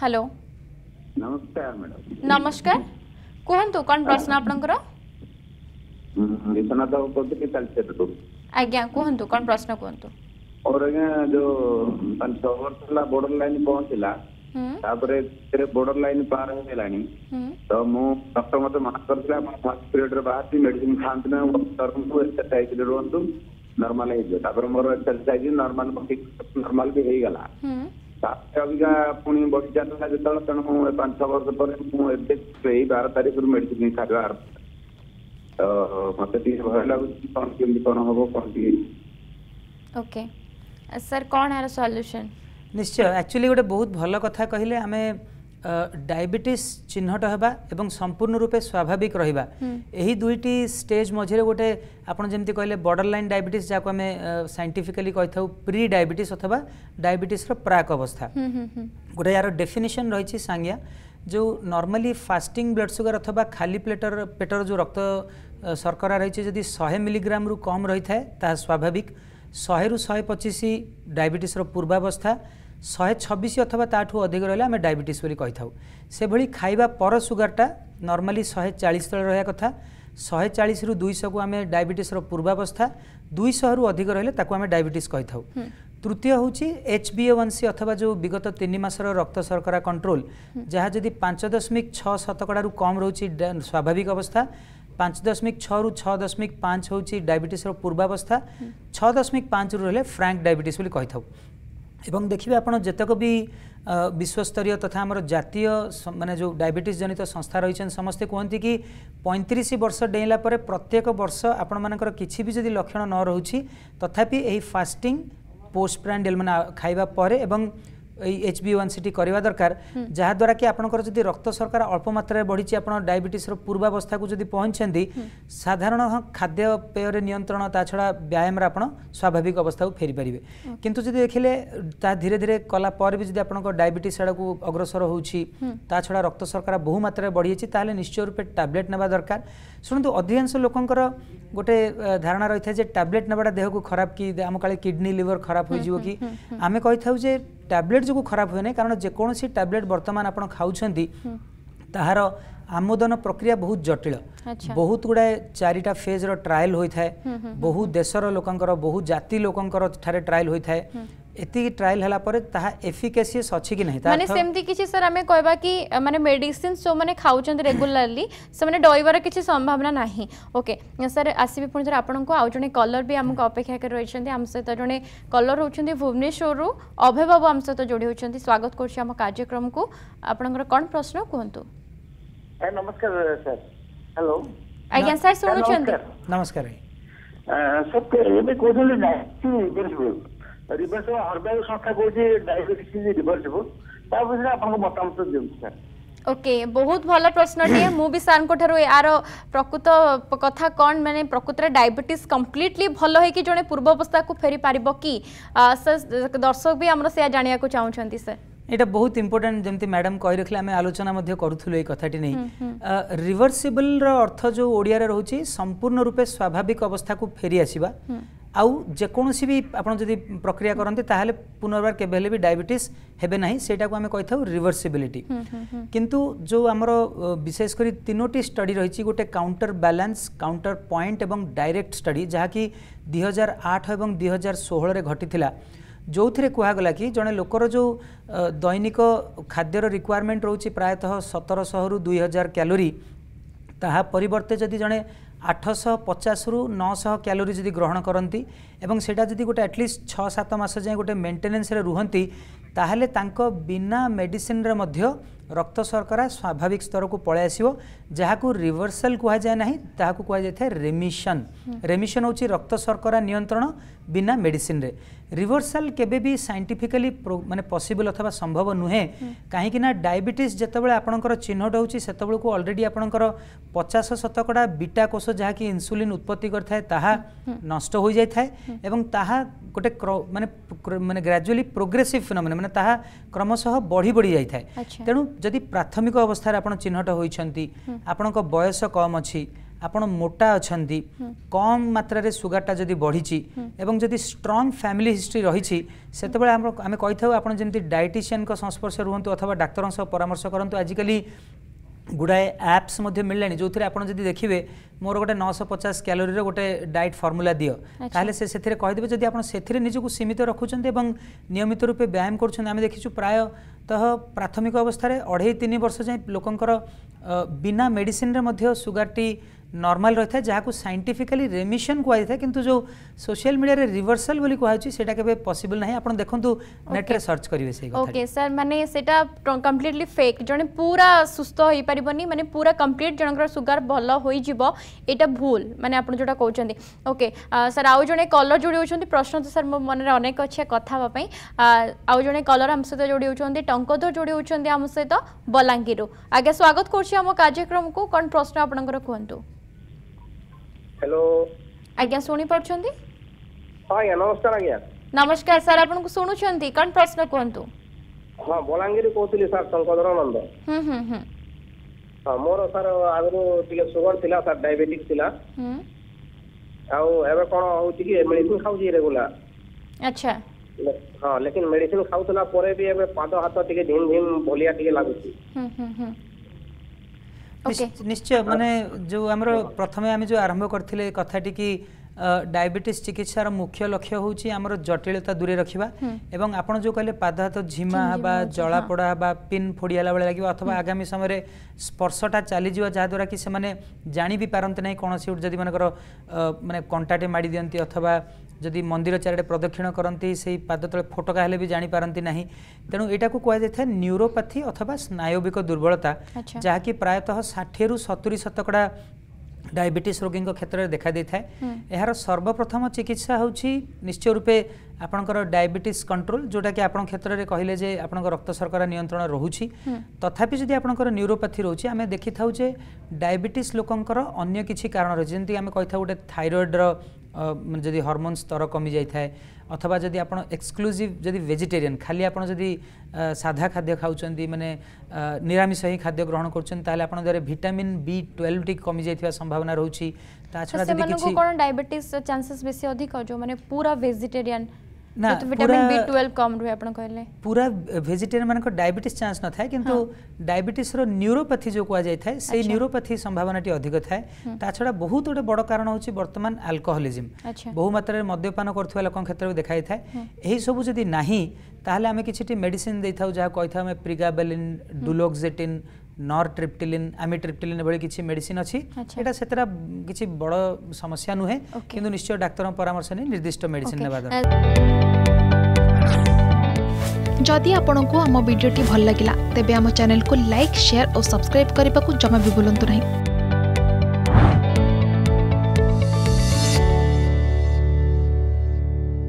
hello नमस्कार नमस्कार madam तो प्रश्न ନମସ୍କାର ମ୍ୟାଡାମ ନମସ୍କାର କୁହନ୍ତୁ କ'ଣ ପ୍ରଶ୍ନ ଆପଣଙ୍କର ବିଶ୍ୱନାଥ ବାବୁ କହୁଥିଲି ତାଳଚେରରୁ तो କୁହନ୍ତୁ प्रश्न ପ୍ରଶ୍ନ तो और आज्ञा जो पंचवर्षला बॉर्डर लाइन पहुंचला तापरे तेरे बॉर्डर लाइन पार हो गेलानी तो मु डॉक्टर मते मना करला मु फर्स्ट पीरियड रे बाहर थी मेडिसिन खांत ना डॉक्टर को एक्सरसाइज ले रोंतु नॉर्मल है जो तापरे मोर एक्सरसाइज नॉर्मल नॉर्मल भी होई गला ସାତ ଅବିକା ପୁଣି ବଢି ଚାଲିଲା ଯେତେବେଳେ ତେଣୁ ମୁଁ ପାଞ୍ଚ ଛଅ ବର୍ଷ ପରେ ମୁଁ ଏବେ ଏଇ ବାର ତାରିଖରୁ ମେଡିସିନ ଖାଇବା ଆରମ୍ଭ ତ ମତେ ଟିକେ ଭୟ ଲାଗୁଛି କ'ଣ କେମିତି କ'ଣ ହବ କ'ଣ ଟିକେ ଓକେ ସାର୍ କ'ଣ ଏହାର ସଲ୍ୟୁସନ୍ ନିଶ୍ଚୟ ଆକ୍ଚୁଆଲି ଗୋଟେ ବହୁତ ଭଲ କଥା କହିଲେ ଆମେ ডায়াবেটিস চিহ্নট হওয়া এবং সম্পূর্ণ রূপে স্বাভাবিক রহবা এই দুইটি স্টেজ মঝে গোটে আপনার যেমন কহিলেন বর্ডর লাইন ডায়াবেটিস যা আমি সাইন্টিফিকালি কথা প্রি ডায়াবেটিস অথবা ডায়াবেটিসর প্রাক অবস্থা গোটে ইয়ার ডেফিনিশন রয়েছে সাঙ্গিয়া যে নর্মালি ফাস্টিং ব্লড সুগার অথবা খালি প্লেটর পেটর যে রক্ত শর্করা রয়েছে যদি শহে মিলিগ্রাম রু কম রয়ে থাকে তাহা স্বাভাবিক শহে রু শহে পঁচিশ ডায়াবেটিসর পূর্বাবস্থা ଶହେ ଛବିଶ ଅଥବା ତା'ଠୁ ଅଧିକ ରହିଲେ ଆମେ ଡାଇବେଟିସ୍ ବୋଲି କହିଥାଉ ସେଭଳି ଖାଇବା ପର ସୁଗାରଟା ନର୍ମାଲି ଶହେ ଚାଳିଶ ତଳେ ରହିବା କଥା ଶହେ ଚାଳିଶରୁ ଦୁଇଶହକୁ ଆମେ ଡାଇବେଟିସ୍ର ପୂର୍ବାବସ୍ଥା ଦୁଇଶହରୁ ଅଧିକ ରହିଲେ ତାକୁ ଆମେ ଡାଇବେଟିସ୍ କହିଥାଉ ତୃତୀୟ ହେଉଛି ଏଚ୍ ବି ଓନ୍ ସି ଅଥବା ଯେଉଁ ବିଗତ ତିନି ମାସର ରକ୍ତ ଶର୍କରା କଣ୍ଟ୍ରୋଲ ଯାହା ଯଦି ପାଞ୍ଚ ଦଶମିକ ଛଅ ଶତକଡ଼ାରୁ କମ୍ ରହୁଛି ସ୍ୱାଭାବିକ ଅବସ୍ଥା ପାଞ୍ଚ ଦଶମିକ ଛଅରୁ ଛଅ ଦଶମିକ ପାଞ୍ଚ ହେଉଛି ଡାଇବେଟିସ୍ର ପୂର୍ବାବସ୍ଥା ଛଅ ଦଶମିକ ପାଞ୍ଚରୁ ରହିଲେ ଫ୍ରାଙ୍କ ଡାଇବେଟିସ୍ ବୋଲି କହିଥାଉ এবং দেখবে আপনার যেতক বি ବିଶ୍ୱସ୍ତରୀୟ ତଥା ଆମର ଜାତୀୟ ମାନେ ଯେଉଁ ଡାଇବେଟିସ୍ ଜନିତ ସଂସ୍ଥା ରହିଛନ୍ତି ସମସ୍ତେ କୁହନ୍ତି କି ପଇଁତିରିଶ ବର୍ଷ ଡେଇଁଲା ପରେ ପ୍ରତ୍ୟେକ ବର୍ଷ ଆପଣମାନଙ୍କର କିଛି ବି ଯଦି ଲକ୍ଷଣ ନ ରହୁଛି ତଥାପି ଏହି ଫାଷ୍ଟିଂ ପୋଷ୍ଟ ପ୍ରାଣ୍ଡେଲ୍ ମାନେ ଖାଇବା ପରେ ଏବଂ एच बी वन सी करवा दरकार जहाद्वारा कि आपंकर जब रक्त सरकार अल्प मात्रा बढ़ी आप डायबिटीस पूर्वावस्था को जब पहुंचाते साधारण खाद्यपेय नियंत्रण ता छड़ा व्यायाम आप स्वाभाविक अवस्था फेरी पारे कितु जब देखिले धीरे धीरे कलापर भी जब आप डायबिटीस आड़ को अग्रसर होता छड़ा रक्त सरकार बहु मात्रा बढ़ी ताहले निश्चय रूपे टैबलेट ना दरकार शुणु अधिकांश लोकंर गोटे धारणा रही है टैबलेट नवाटा देह को खराब कि आम का किडनी लिवर खराब हो कि आम कही था टैबलेट ଯୋଗୁଁ ଖରାପ ହୁଏ ନାହିଁ କାରଣ ଯେକୌଣସି ଟ୍ୟାବଲେଟ୍ ବର୍ତ୍ତମାନ ଆପଣ ଖାଉଛନ୍ତି ତାହାର ଆମୋଦନ ପ୍ରକ୍ରିୟା ବହୁତ ଜଟିଳ ବହୁତ ଗୁଡ଼ାଏ ଚାରିଟା ଫେଜ୍ର ଟ୍ରାଏଲ୍ ହୋଇଥାଏ ବହୁ ଦେଶର ଲୋକଙ୍କର ବହୁ ଜାତି ଲୋକଙ୍କର ଠାରେ ଟ୍ରାଏଲ୍ ହୋଇଥାଏ एति ट्रायल हला परे ता एफिकेसियस अछि कि नै माने सेमती किछि सर हमें कहबा कि माने मेडिसिन सो माने खाउचन रेगुलरली से माने डोइबार किछि संभावना नै ओके सर आसी भी पुनि आपन को आउ जने कलर भी हमको अपेक्षा कर रहै छथि हम से त जने कलर होछथि भुवनेश्वर रु अभय बाबू हम से त जोडी होछथि स्वागत कर छी हम कार्यक्रम को आपन को कोन प्रश्न कोहंतु ए नमस्कार sir hello I guess sir सुनु छथि नमस्कार सर ए बे कोथले नै ରିଭର୍ସ ହେବ ହର୍ବାୟୁ ସଂସ୍ଥା କହୁଛି ଡାଇବେଟିସ୍ ଇଜ୍ ରିଭର୍ସିବୁଲ୍ ତା ବିଷୟରେ ଆପଣଙ୍କ ମତାମତ ଦିଅନ୍ତୁ ସାର୍ ওকে বহুত ভাল প্রশ্নটিয়ে মু বি স্যার এর প্রকৃত কথা কন মানে প্রকৃতরে ডায়াবেটিস কমপ্লিটলি ভাল হয়েকি জনে পূর্ব অবস্থা ফেরি পাব কি দর্শক বি আমরা সে জাঁয়া চাহুমান স্যার এটা বহুত ইম্পর্টাট যেমনি ম্যাডাম কই রাখলে আমি আলোচনা মধ্যে করুলু এই কথাটি নেই রিভর্সিবল অর্থ যে ওড়িয়ার রয়েছে সম্পূর্ণ রূপে স্বাভাবিক অবস্থা ফেরি আসবা ଆଉ ଯେକୌଣସି ବି ଆପଣ ଯଦି ପ୍ରକ୍ରିୟା କରନ୍ତି ତାହେଲେ ପୁନର୍ବାର କେବେ ହେଲେ ବି ଡାଇବେଟିସ୍ ହେବେ ନାହିଁ ସେଇଟାକୁ ଆମେ କହିଥାଉ ରିଭର୍ସିବିଲିଟି କିନ୍ତୁ ଯେଉଁ ଆମର ବିଶେଷ କରି ତିନୋଟି ଷ୍ଟଡି ରହିଛି ଗୋଟେ କାଉଣ୍ଟର ବାଲାନ୍ସ କାଉଣ୍ଟର ପଏଣ୍ଟ ଏବଂ ଡାଇରେକ୍ଟ ଷ୍ଟଡି ଯାହାକି ଦୁଇ ହଜାର ଆଠ ଏବଂ ଦୁଇ ହଜାର ଷୋହଳରେ ଘଟିଥିଲା ଯେଉଁଥିରେ କୁହାଗଲା କି ଜଣେ ଲୋକର ଯେଉଁ ଦୈନିକ ଖାଦ୍ୟର ରିକ୍ୱାରମେଣ୍ଟ ରହୁଛି ପ୍ରାୟତଃ ସତରଶହରୁ ଦୁଇ ହଜାର କ୍ୟାଲୋରି ତାହା ପରିବର୍ତ୍ତେ ଯଦି ଜଣେ ଆଠଶହ ପଚାଶରୁ ନଅଶହ କ୍ୟାଲୋରି ଯଦି ଗ୍ରହଣ କରନ୍ତି ଏବଂ ସେଇଟା ଯଦି ଗୋଟେ ଆଟଲିଷ୍ଟ ଛଅ ସାତ ମାସ ଯାଏଁ ଗୋଟେ ମେଣ୍ଟେନାନ୍ସରେ ରୁହନ୍ତି ତାହେଲେ ତାଙ୍କ ବିନା ମେଡ଼ିସିନରେ ମଧ୍ୟ ରକ୍ତ ଶର୍କରା ସ୍ୱାଭାବିକ ସ୍ତରକୁ ପଳାଇ ଆସିବ ଯାହାକୁ ରିଭର୍ସାଲ କୁହାଯାଏ ନାହିଁ ତାହାକୁ କୁହାଯାଇଥାଏ ରେମିସନ୍ ରେମିସନ୍ ହେଉଛି ରକ୍ତ ଶର୍କରା ନିୟନ୍ତ୍ରଣ ବିନା ମେଡ଼ିସିନରେ ରିଭର୍ସାଲ କେବେ ବି ସାଇଣ୍ଟିଫିକାଲି ମାନେ ପସିବଲ୍ ଅଥବା ସମ୍ଭବ ନୁହେଁ କାହିଁକି ନା ଡାଇବେଟିସ୍ ଯେତେବେଳେ ଆପଣଙ୍କର ଚିହ୍ନଟ ହେଉଛି ସେତେବେଳକୁ ଅଲରେଡ଼ି ଆପଣଙ୍କର ପଚାଶ ଶତକଡ଼ା ବିଟା କୋଷ ଯାହାକି ଇନ୍ସୁଲିନ୍ ଉତ୍ପତ୍ତି କରିଥାଏ ତାହା ନଷ୍ଟ ହୋଇଯାଇଥାଏ ଏବଂ ତାହା ଗୋଟେ ମାନେ ମାନେ ଗ୍ରାଜୁଆଲି ପ୍ରୋଗ୍ରେସିଭ୍ ଫିନୋମିନା ମାନେ ତାହା କ୍ରମଶଃ ବଢ଼ି ବଢ଼ି ଯାଇଥାଏ ତେଣୁ ଯଦି ପ୍ରାଥମିକ ଅବସ୍ଥାରେ ଆପଣ ଚିହ୍ନଟ ହୋଇଛନ୍ତି ଆପଣଙ୍କ ବୟସ କମ୍ ଅଛି ଆପଣ ମୋଟା ଅଛନ୍ତି କମ୍ ମାତ୍ରାରେ ସୁଗାରଟା ଯଦି ବଢ଼ିଛି ଏବଂ ଯଦି ଷ୍ଟ୍ରଙ୍ଗ୍ ଫ୍ୟାମିଲି ହିଷ୍ଟ୍ରି ରହିଛି ସେତେବେଳେ ଆମେ କହିଥାଉ ଆପଣ ଯେମିତି ଡାଇଟିସିଆନ୍ଙ୍କ ସଂସ୍ପର୍ଶ ରୁହନ୍ତୁ ଅଥବା ଡାକ୍ତରଙ୍କ ସହ ପରାମର୍ଶ କରନ୍ତୁ ଆଜିକାଲି ଗୁଡ଼ାଏ ଆପ୍ସ ମଧ୍ୟ ମିଳିଲାଣି ଯେଉଁଥିରେ ଆପଣ ଯଦି ଦେଖିବେ ମୋର ଗୋଟେ ନଅଶହ ପଚାଶ କ୍ୟାଲୋରୀର ଗୋଟେ ଡାଏଟ୍ ଫର୍ମୁଲା ଦିଅ ତାହେଲେ ସେ ସେଥିରେ କହିଦେବେ ଯଦି ଆପଣ ସେଥିରେ ନିଜକୁ ସୀମିତ ରଖୁଛନ୍ତି ଏବଂ ନିୟମିତ ରୂପେ ବ୍ୟାୟାମ କରୁଛନ୍ତି ଆମେ ଦେଖିଛୁ ପ୍ରାୟତଃ ପ୍ରାଥମିକ ଅବସ୍ଥାରେ ଅଢ଼େଇ ତିନି ବର୍ଷ ଯାଏଁ ଲୋକଙ୍କର ବିନା ମେଡ଼ିସିନରେ ମଧ୍ୟ ସୁଗାରଟି নর্মাল রয়েছে যা সাইন্টিফিকালি রেমিশন কুহাই কিন্তু যে সোশিয়াল মিডিয়ার রিভর্সাল বলে কুহাচ্ছে সেটা কেবে পসিবল না আপনার দেখুন নেটরে সর্চ করবে সেই ওকে স্যার মানে সেটা কমপ্লিটলি ফেক জনে পুরা সুস্থ হয়ে পারিবনি মানে পুরা কমপ্লিট জনকর সুগার ভাল হয়ে যাব এটা ভুল মানে আপনার যেটা কৌন ওকে স্যার আউ জনে কলর যোড়ি হচ্ছেন প্রশ্ন তো স্যার মো মনে অনেক অছে কথা হওয়া আউ জনে কলর আম সহ যোড়ি হচ্ছেন টঙ্কধর যোড়ি হচ্ছেন আম সহ বলাঙ্গীর আজ্ঞা স্বাগত করছি আম কার্যক্রমক কোণ প্রশ্ন আপনার কুহতু হ্যালো আজ্ঞা শুনি পারছন্তি ହଁ ଆଜ୍ଞା ନମସ୍କାର ଆଜ୍ଞା ନମସ୍କାର ସାର୍ ଆପଣଙ୍କୁ ଶୁଣୁଛନ୍ତି କ'ଣ ପ୍ରଶ୍ନ କୁହନ୍ତୁ ହଁ ବଲାଙ୍ଗୀର କହୁଥିଲି ସାର୍ ଶଙ୍କଧର ନନ୍ଦ ହଁ ମୋର ସାର୍ ଆଗରୁ ଟିକେ ସୁଗର ଥିଲା ସାର୍ ଡାଇବେଟିସ୍ ଥିଲା ଆଉ ଏବେ କ'ଣ ହଉଛି କି ମେଡିସିନ ଖାଉଛି ରେଗୁଲାର ଆଚ୍ଛା ହଁ ଲେକିନ ମେଡିସିନ ଖାଉଥିଲା ପରେ ବି ଏବେ ପାଦ ହାତ ଟିକେ ଧିମ ଧିମ ଭଲିଆ ଟିକେ ଲାଗୁଛି ନିଶ୍ଚୟ ମାନେ ଯେଉଁ ଆମର ପ୍ରଥମେ ଆମେ ଯେଉଁ ଆରମ୍ଭ କରିଥିଲେ କଥାଟିକି ଡାଇବେଟିସ୍ ଚିକିତ୍ସାର ମୁଖ୍ୟ ଲକ୍ଷ୍ୟ ହେଉଛି ଆମର ଜଟିଳତା ଦୂରେଇ ରଖିବା ଏବଂ ଆପଣ ଯେଉଁ କହିଲେ ପାଦ ହାତ ଝିମା ହେବା ଜଳାପୋଡ଼ା ହେବା ପିନ୍ ଫୋଡ଼ିଗଲା ବେଳେ ଲାଗିବ ଅଥବା ଆଗାମୀ ସମୟରେ ସ୍ପର୍ଶଟା ଚାଲିଯିବ ଯାହାଦ୍ୱାରା କି ସେମାନେ ଜାଣି ବି ପାରନ୍ତି ନାହିଁ କୌଣସି ଯଦି ମନେକର ମାନେ କଣ୍ଟାଟେ ମାଡ଼ି ଦିଅନ୍ତି ଅଥବା ଯଦି ମନ୍ଦିର ଚାରିଆଡ଼େ ପ୍ରଦକ୍ଷିଣ କରନ୍ତି ସେଇ ପାଦ ତଳେ ଫୋଟକା ହେଲେ ବି ଜାଣିପାରନ୍ତି ନାହିଁ ତେଣୁ ଏଇଟାକୁ କୁହାଯାଇଥାଏ ନ୍ୟୁରୋପାଥି ଅଥବା ସ୍ନାୟବିକ ଦୁର୍ବଳତା ଯାହାକି ପ୍ରାୟତଃ ଷାଠିଏରୁ ସତୁରି ଶତକଡ଼ା ଡାଇବେଟିସ୍ ରୋଗୀଙ୍କ କ୍ଷେତ୍ରରେ ଦେଖାଦେଇଥାଏ ଏହାର ସର୍ବପ୍ରଥମ ଚିକିତ୍ସା ହେଉଛି ନିଶ୍ଚୟ ରୂପେ ଆପଣଙ୍କର ଡାଇବେଟିସ୍ କଣ୍ଟ୍ରୋଲ ଯେଉଁଟାକି ଆପଣଙ୍କ କ୍ଷେତ୍ରରେ କହିଲେ ଯେ ଆପଣଙ୍କ ରକ୍ତ ଶର୍କରା ନିୟନ୍ତ୍ରଣ ରହୁଛି ତଥାପି ଯଦି ଆପଣଙ୍କର ନ୍ୟୁରୋପାଥି ରହୁଛି ଆମେ ଦେଖିଥାଉ ଯେ ଡାଇବେଟିସ୍ ଲୋକଙ୍କର ଅନ୍ୟ କିଛି କାରଣ ରହିଛି ଯେମିତି ଆମେ କହିଥାଉ ଗୋଟେ ଥାଇରଏଡ଼ର ଯଦି ହର୍ମୋନ୍ ସ୍ତର କମିଯାଇଥାଏ ଅଥବା ଯଦି ଆପଣ ଏକ୍ସକ୍ଲୁସିଭ୍ ଯଦି ଭେଜିଟେରିଆନ୍ ଖାଲି ଆପଣ ଯଦି ସାଧା ଖାଦ୍ୟ ଖାଉଛନ୍ତି ମାନେ ନିରାମିଷ ହିଁ ଖାଦ୍ୟ ଗ୍ରହଣ କରୁଛନ୍ତି ତାହେଲେ ଆପଣଙ୍କ ଦେହରେ ଭିଟାମିନ୍ ବି ଟୁଏଲ୍ଭଟି କମିଯାଇଥିବା ସମ୍ଭାବନା ରହୁଛି ତା ଛଡ଼ା ଯଦି କିଛି ଡାଇବେଟିସ୍ ଚାନ୍ସେସ୍ ବେଶୀ ଅଧିକ ଯେଉଁମାନେ ପୁରା ଭେଜିଟେରିଆନ୍ ନା ଭିଟାମିନ B12 କମ ରୁହେ ଆପଣ କହିଲେ ପୁରା ଭେଜିଟେରିଆନ ମାନଙ୍କ ଡାଇବେଟିସ ଚାନ୍ସ ନଥାଏ କିନ୍ତୁ ଡାଇବେଟିସର ନ୍ୟୁରୋପାଥି ଯୋଉ କୁହାଯାଇଥାଏ ସେଇ ନ୍ୟୁରୋପାଥି ସମ୍ଭାବନାଟି ଅଧିକ ଥାଏ ତା ଛଡ଼ା ବହୁତ ଗୋଟେ ବଡ଼ କାରଣ ହେଉଛି ବର୍ତ୍ତମାନ ଆଲକୋହଲିଜିମ୍ ବହୁ ମାତ୍ରାରେ ମଦ୍ୟପାନ କରୁଥିବା ଲୋକଙ୍କ କ୍ଷେତ୍ରରେ ଦେଖାଯାଇଥାଏ ଏହିସବୁ ଯଦି ନାହିଁ ତାହେଲେ ଆମେ କିଛିଟି ମେଡିସିନ ଦେଇଥାଉ ଯାହା କହିଥାଉ ଆମେ ପ୍ରିଗାବେଲିନ୍ ଡୁଲୋକ୍ଜେଟିନ୍ नॉरट्रिप्टिलिन आमिट्रिप्टिलिन भली किसी मेडिसिन अच्छी एटा सेतरा किसी बड़ समस्या नुहे किंतु निश्चय डाक्तर परामर्श नहीं निर्दिष्ट मेडिसिन नेबा दरकार जदि आपण को आम भल लगा तेब आम चेल को लाइक सेयार और सब्सक्राइब करने को जमा भी भूलु ना